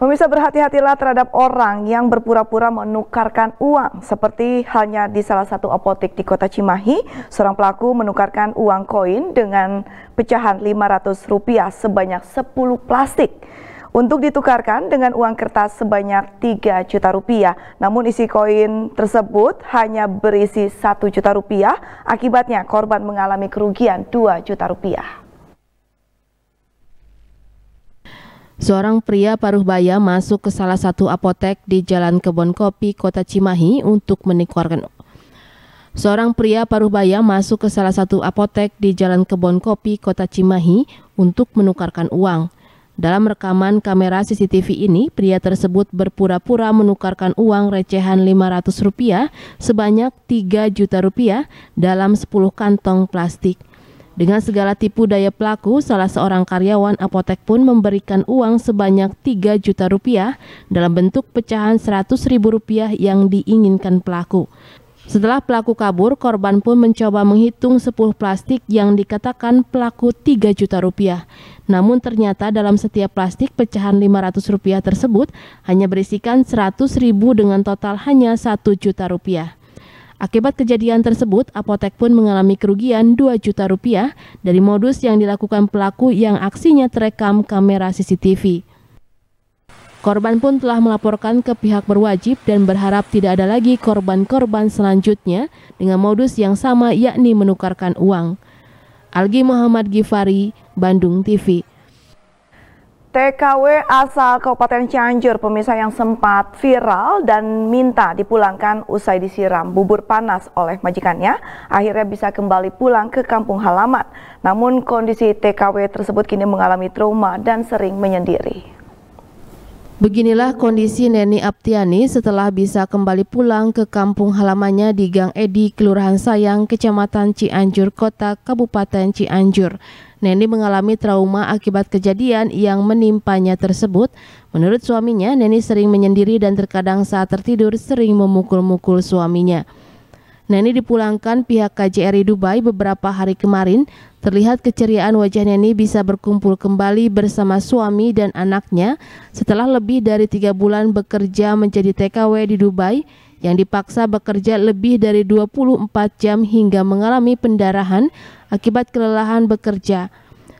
Pemirsa berhati-hatilah terhadap orang yang berpura-pura menukarkan uang seperti halnya di salah satu apotek di kota Cimahi, seorang pelaku menukarkan uang koin dengan pecahan rp rupiah sebanyak 10 plastik untuk ditukarkan dengan uang kertas sebanyak 3 juta rupiah. Namun isi koin tersebut hanya berisi 1 juta rupiah, akibatnya korban mengalami kerugian 2 juta rupiah. Seorang pria paruh baya masuk ke salah satu apotek di Jalan Kebon Kopi, Kota Cimahi untuk meningkorkan Seorang pria paruh baya masuk ke salah satu apotek di Jalan Kebon Kopi, Kota Cimahi untuk menukarkan uang. Dalam rekaman kamera CCTV ini, pria tersebut berpura-pura menukarkan uang recehan Rp500 sebanyak Rp3 juta rupiah dalam 10 kantong plastik. Dengan segala tipu daya pelaku, salah seorang karyawan apotek pun memberikan uang sebanyak 3 juta rupiah dalam bentuk pecahan 100 ribu rupiah yang diinginkan pelaku. Setelah pelaku kabur, korban pun mencoba menghitung 10 plastik yang dikatakan pelaku 3 juta rupiah. Namun ternyata dalam setiap plastik pecahan 500 rupiah tersebut hanya berisikan 100 ribu dengan total hanya 1 juta rupiah. Akibat kejadian tersebut, apotek pun mengalami kerugian 2 juta rupiah dari modus yang dilakukan pelaku yang aksinya terekam kamera CCTV. Korban pun telah melaporkan ke pihak berwajib dan berharap tidak ada lagi korban-korban selanjutnya dengan modus yang sama yakni menukarkan uang. Algi Muhammad Gifari, Bandung TV. TKW asal Kabupaten Cianjur, pemirsa yang sempat viral dan minta dipulangkan usai disiram bubur panas oleh majikannya, akhirnya bisa kembali pulang ke kampung halaman. Namun kondisi TKW tersebut kini mengalami trauma dan sering menyendiri. Beginilah kondisi Neni Aptiani setelah bisa kembali pulang ke kampung halamannya di Gang Edi, Kelurahan Sayang, Kecamatan Cianjur Kota, Kabupaten Cianjur. Neni mengalami trauma akibat kejadian yang menimpanya tersebut. Menurut suaminya, Neni sering menyendiri dan terkadang saat tertidur sering memukul-mukul suaminya. Neni dipulangkan pihak KJRI Dubai beberapa hari kemarin. Terlihat keceriaan wajah Neni bisa berkumpul kembali bersama suami dan anaknya setelah lebih dari tiga bulan bekerja menjadi TKW di Dubai yang dipaksa bekerja lebih dari 24 jam hingga mengalami pendarahan akibat kelelahan bekerja.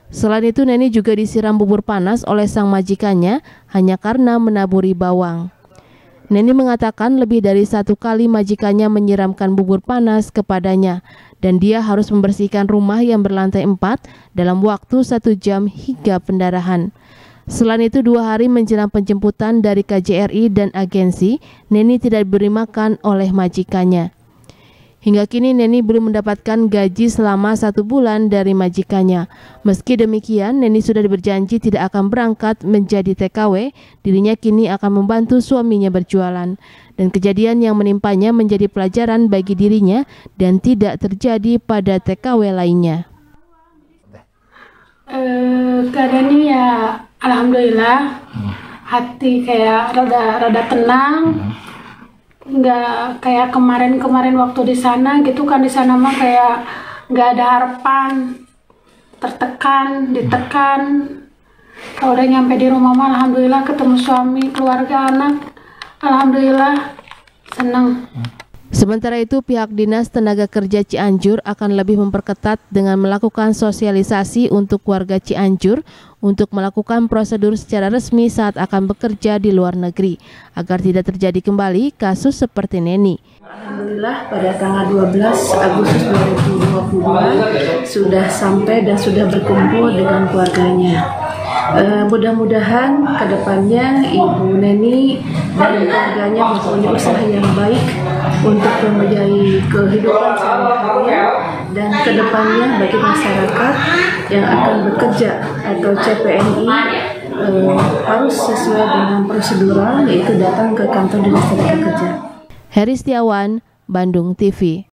Selain itu, Neni juga disiram bubur panas oleh sang majikannya hanya karena menaburi bawang. Neni mengatakan lebih dari satu kali majikannya menyiramkan bubur panas kepadanya dan dia harus membersihkan rumah yang berlantai empat dalam waktu satu jam hingga pendarahan. Selain itu, dua hari menjelang penjemputan dari KJRI dan agensi, Neni tidak diberi makan oleh majikannya. Hingga kini Neni belum mendapatkan gaji selama satu bulan dari majikannya. Meski demikian, Neni sudah berjanji tidak akan berangkat menjadi TKW, dirinya kini akan membantu suaminya berjualan. Dan kejadian yang menimpanya menjadi pelajaran bagi dirinya dan tidak terjadi pada TKW lainnya. Eh, ini ya alhamdulillah hmm. hati kayak rada rada tenang. Hmm nggak kayak kemarin-kemarin waktu di sana gitu kan di sana mah kayak nggak ada harapan tertekan ditekan kalau udah nyampe di rumah mah alhamdulillah ketemu suami keluarga anak alhamdulillah seneng Sementara itu, pihak Dinas Tenaga Kerja Cianjur akan lebih memperketat dengan melakukan sosialisasi untuk warga Cianjur untuk melakukan prosedur secara resmi saat akan bekerja di luar negeri, agar tidak terjadi kembali kasus seperti Neni. Alhamdulillah pada tanggal 12 Agustus 2022 sudah sampai dan sudah berkumpul dengan keluarganya. Uh, mudah-mudahan kedepannya Ibu Neni dan keluarganya mempunyai usaha yang baik untuk membiayai kehidupan sehari-hari dan kedepannya bagi masyarakat yang akan bekerja atau CPNI eh, harus sesuai dengan prosedural yaitu datang ke kantor dinas tenaga kerja. Heri Setiawan, Bandung TV.